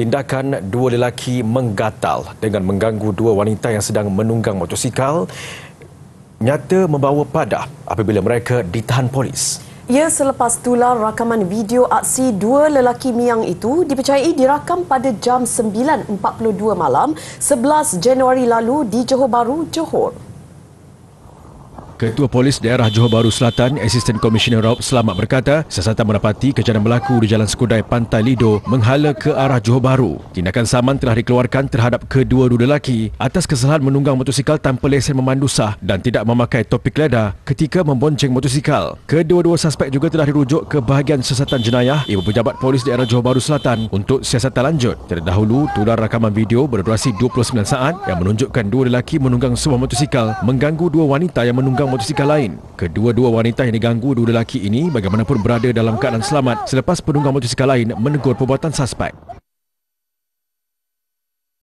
Tindakan dua lelaki menggatal dengan mengganggu dua wanita yang sedang menunggang motosikal nyata membawa padah apabila mereka ditahan polis. Ya, selepas tular rakaman video aksi dua lelaki miang itu dipercayai dirakam pada jam 9.42 malam 11 Januari lalu di Johor Bahru, Johor. Ketua Polis Daerah Johor Bahru Selatan, Assistant Commissioner Rob Selamat berkata, siasatan mendapati kejadian berlaku di Jalan Sekudai Pantai Lido menghala ke arah Johor Bahru. Tindakan saman telah dikeluarkan terhadap kedua-dua lelaki atas kesalahan menunggang motosikal tanpa lesen memandu sah dan tidak memakai topik ledar ketika membonceng motosikal. Kedua-dua suspek juga telah dirujuk ke bahagian siasatan jenayah Ibu Pejabat Polis Daerah Johor Bahru Selatan untuk siasatan lanjut. Terdahulu, tular rakaman video berdurasi 29 saat yang menunjukkan dua lelaki menunggang sebuah motosikal mengganggu dua wanita yang menunggang motosikal lain. Kedua-dua wanita yang diganggu dua lelaki ini bagaimanapun berada dalam keadaan selamat selepas penunggang motosikal lain menegur perbuatan suspek.